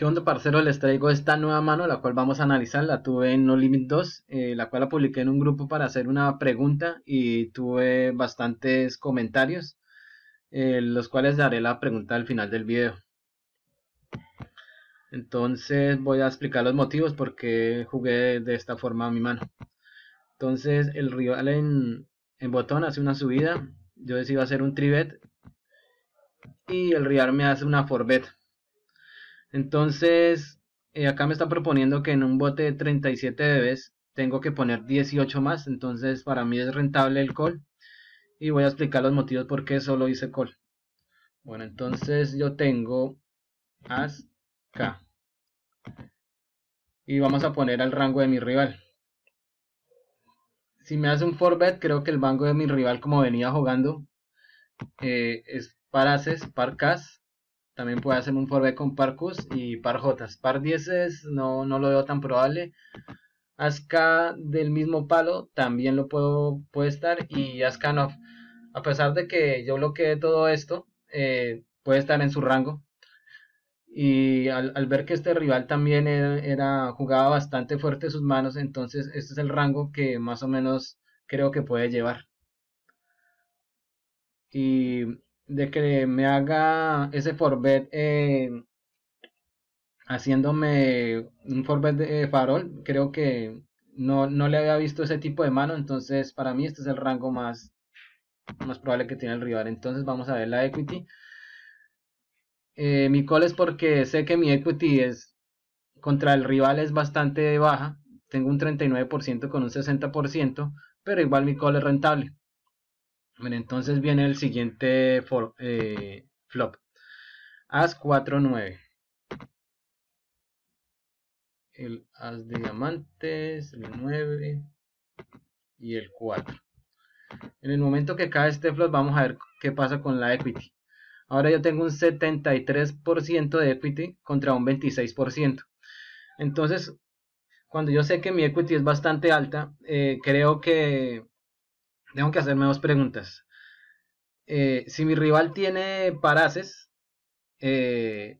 ¿Qué onda, parcero? Les traigo esta nueva mano, la cual vamos a analizar. La tuve en No Limit 2, eh, la cual la publiqué en un grupo para hacer una pregunta y tuve bastantes comentarios, eh, los cuales daré la pregunta al final del video. Entonces voy a explicar los motivos por qué jugué de esta forma a mi mano. Entonces el rival en, botón hace una subida, yo decido hacer un tribet y el rival me hace una forbet entonces, eh, acá me está proponiendo que en un bote de 37 bebés tengo que poner 18 más, entonces para mí es rentable el call. Y voy a explicar los motivos por qué solo hice call. Bueno, entonces yo tengo as k. Y vamos a poner al rango de mi rival. Si me hace un forbet, creo que el rango de mi rival, como venía jugando, eh, es par parcas. par cas, también puede hacer un forbe con par Qs y par jotas Par 10 no, no lo veo tan probable. Aska del mismo palo también lo puedo, puede estar y off A pesar de que yo bloqueé todo esto, eh, puede estar en su rango. Y al, ver que este rival también era, jugaba bastante fuerte sus manos, entonces este es el rango que más o menos creo que puede llevar. Y de que me haga ese forbet eh, haciéndome un forbet de farol. Creo que no, le había visto ese tipo de mano, entonces para mí este es el rango más, más probable que tiene el rival. Entonces vamos a ver la equity. Eh, mi call es porque sé que mi equity es contra el rival es bastante baja. Tengo un 39% con un 60%, pero igual mi call es rentable. Bueno, entonces viene el siguiente eh, flop. As 4, 9. El as de diamantes, el 9 y el 4. En el momento que cae este flop vamos a ver qué pasa con la equity. Ahora yo tengo un 73% de equity contra un 26%. Entonces, cuando yo sé que mi equity es bastante alta, eh, creo que tengo que hacerme dos preguntas. Eh, si mi rival tiene paraces. Eh,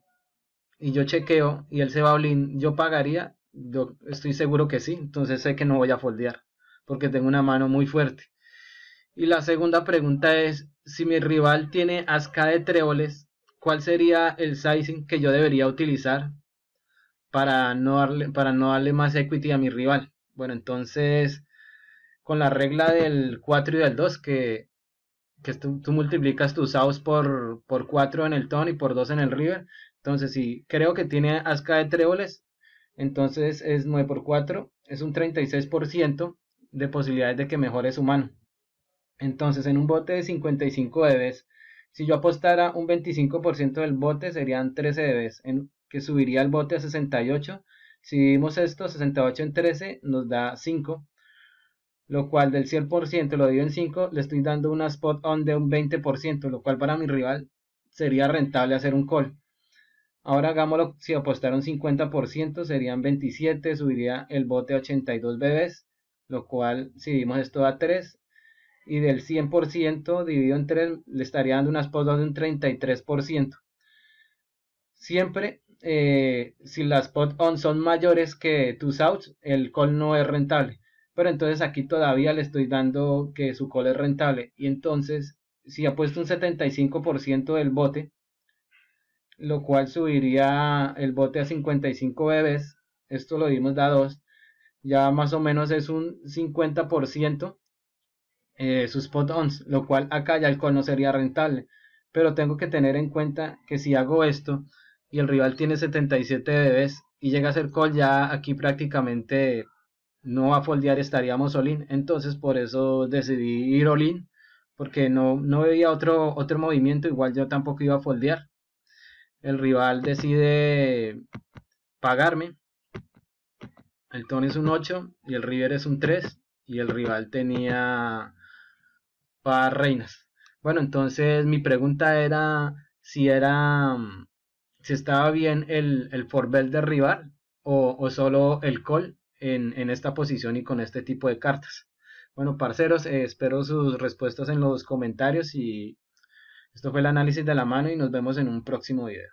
y yo chequeo y él se va a blin, ¿yo pagaría? Yo estoy seguro que sí, entonces sé que no voy a foldear porque tengo una mano muy fuerte. Y la segunda pregunta es, si mi rival tiene asca de tréboles, ¿cuál sería el sizing que yo debería utilizar para no darle, para no darle más equity a mi rival? Bueno, entonces con la regla del 4 y del 2, que, tú, multiplicas tus outs por, por 4 en el ton y por 2 en el river. Entonces, si creo que tiene asca de tréboles, entonces es 9 por 4, es un 36% de posibilidades de que mejore su mano. Entonces, en un bote de 55 dBs, si yo apostara un 25% del bote, serían 13 dBs, en, que subiría el bote a 68. Si dividimos esto, 68 en 13 nos da 5 lo cual del 100% lo divido en 5, le estoy dando una spot on de un 20%, lo cual para mi rival sería rentable hacer un call. Ahora hagámoslo, si apostaron 50% serían 27, subiría el bote a 82 bebés, lo cual si dimos esto a 3, y del 100% dividido en 3 le estaría dando una spot on de un 33%. Siempre, eh, si las spot on son mayores que tus outs, el call no es rentable pero entonces aquí todavía le estoy dando que su call es rentable. Y entonces, si apuesto un 75% del bote, lo cual subiría el bote a 55 bebés, esto lo dimos da 2, ya más o menos es un 50% eh, sus spot ons, lo cual acá ya el call no sería rentable. Pero tengo que tener en cuenta que si hago esto y el rival tiene 77 bebés y llega a ser call, ya aquí prácticamente no a foldear estaríamos all Entonces por eso decidí ir all porque no, no veía otro, otro movimiento, igual yo tampoco iba a foldear. El rival decide pagarme. El Tony es un 8 y el River es un 3 y el rival tenía para reinas. Bueno, entonces mi pregunta era si era si estaba bien el, el forbel del rival o, o solo el call en, esta posición y con este tipo de cartas. Bueno, parceros, eh, espero sus respuestas en los comentarios y esto fue el análisis de la mano y nos vemos en un próximo video.